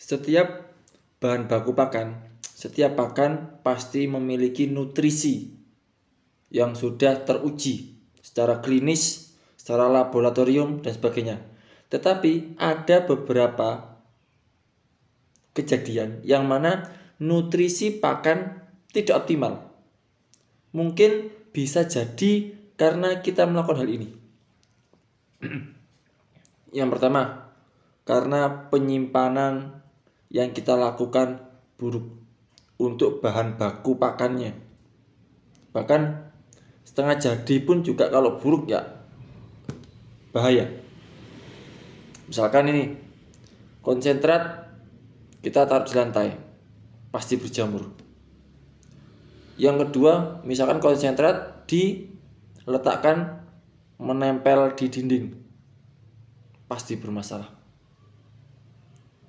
Setiap bahan baku pakan, setiap pakan pasti memiliki nutrisi yang sudah teruji secara klinis, secara laboratorium dan sebagainya. Tetapi ada beberapa kejadian yang mana nutrisi pakan tidak optimal. Mungkin bisa jadi karena kita melakukan hal ini. Yang pertama, karena penyimpanan yang kita lakukan buruk untuk bahan baku pakannya. Bahkan setengah jadi pun juga kalau buruk ya bahaya. Misalkan ini konsentrat kita taruh di lantai pasti berjamur. Yang kedua, misalkan konsentrat diletakkan menempel di dinding pasti bermasalah.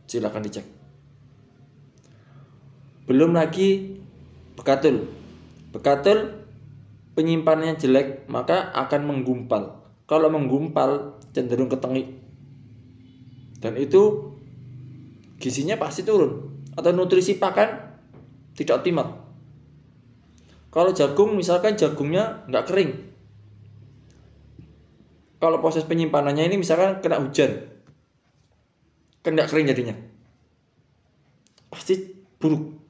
Silakan dicek. Belum lagi bekatul. Bekatul penyimpanannya jelek maka akan menggumpal. Kalau menggumpal cenderung ketengik. Dan itu gizinya pasti turun atau nutrisi pakan tidak optimal. Kalau jagung misalkan jagungnya nggak kering. Kalau proses penyimpanannya ini misalkan kena hujan. kena kering jadinya. Pasti buruk.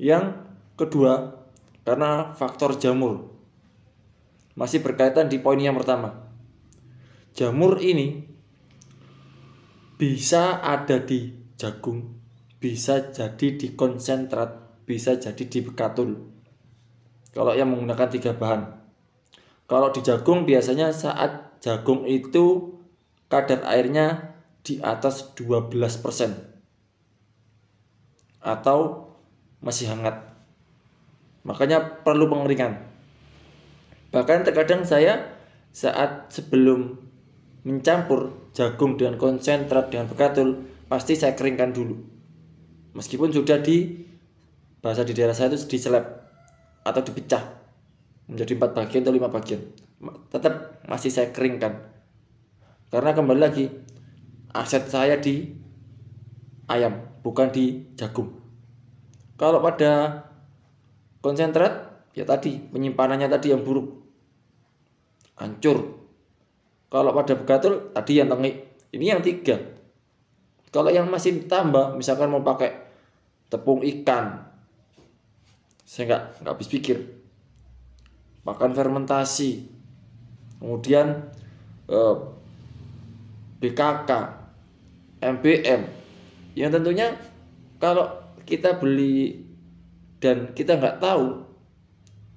Yang kedua, karena faktor jamur. Masih berkaitan di poin yang pertama. Jamur ini bisa ada di jagung, bisa jadi di konsentrat, bisa jadi di bekatul. Kalau yang menggunakan tiga bahan. Kalau di jagung biasanya saat jagung itu kadar airnya di atas 12% atau masih hangat. Makanya perlu pengeringan. Bahkan terkadang saya saat sebelum mencampur jagung dengan konsentrat dengan bekatul pasti saya keringkan dulu. Meskipun sudah di bahasa di daerah saya itu diselep atau dipecah menjadi empat bagian atau lima bagian, tetap masih saya keringkan. Karena kembali lagi aset saya di ayam bukan di jagung. Kalau pada konsentrat, ya tadi penyimpanannya tadi yang buruk. Hancur. Kalau pada begatul, tadi yang tengik. Ini yang tiga. Kalau yang masih tambah, misalkan mau pakai tepung ikan, saya nggak nggak habis pikir. Makan fermentasi, kemudian eh, BKK, MBM, yang tentunya kalau kita beli dan kita nggak tahu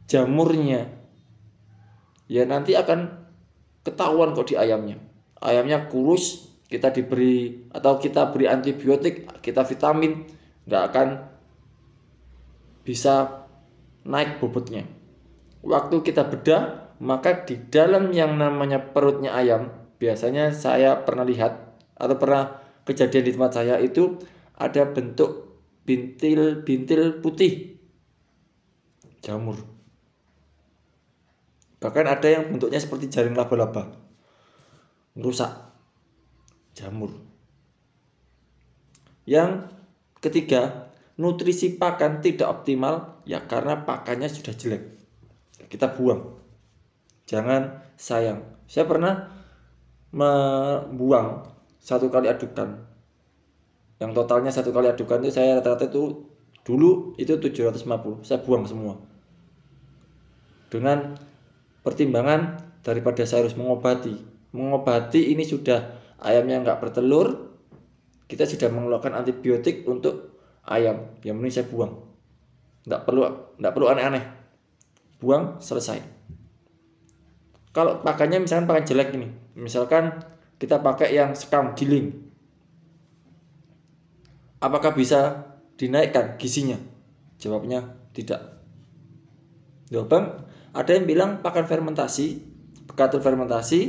jamurnya, ya nanti akan ketahuan kok di ayamnya. Ayamnya kurus, kita diberi atau kita beri antibiotik, kita vitamin, nggak akan bisa naik bobotnya. Waktu kita bedah, maka di dalam yang namanya perutnya ayam, biasanya saya pernah lihat atau pernah kejadian di tempat saya itu ada bentuk bintil-bintil putih jamur bahkan ada yang bentuknya seperti jaring laba-laba rusak jamur yang ketiga nutrisi pakan tidak optimal ya karena pakannya sudah jelek kita buang jangan sayang saya pernah membuang satu kali adukan yang totalnya satu kali adukan itu saya rata-rata itu dulu itu 750 saya buang semua dengan pertimbangan daripada saya harus mengobati mengobati ini sudah ayamnya nggak bertelur kita sudah mengeluarkan antibiotik untuk ayam yang ini saya buang nggak perlu nggak perlu aneh-aneh buang selesai kalau pakainya misalkan pakai jelek ini misalkan kita pakai yang sekam giling apakah bisa dinaikkan gizinya? Jawabnya tidak. Jawaban ada yang bilang pakan fermentasi, bekatul fermentasi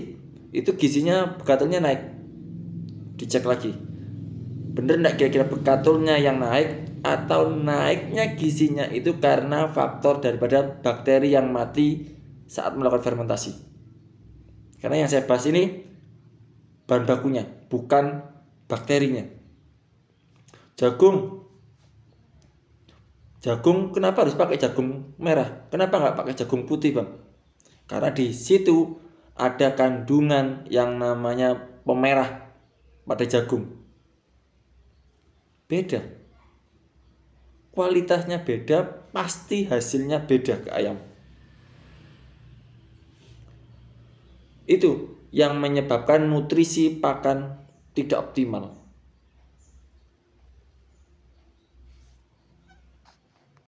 itu gizinya bekatulnya naik. Dicek lagi. Bener nggak kira-kira bekatulnya yang naik atau naiknya gizinya itu karena faktor daripada bakteri yang mati saat melakukan fermentasi. Karena yang saya bahas ini bahan bakunya, bukan bakterinya jagung jagung kenapa harus pakai jagung merah kenapa nggak pakai jagung putih bang karena di situ ada kandungan yang namanya pemerah pada jagung beda kualitasnya beda pasti hasilnya beda ke ayam itu yang menyebabkan nutrisi pakan tidak optimal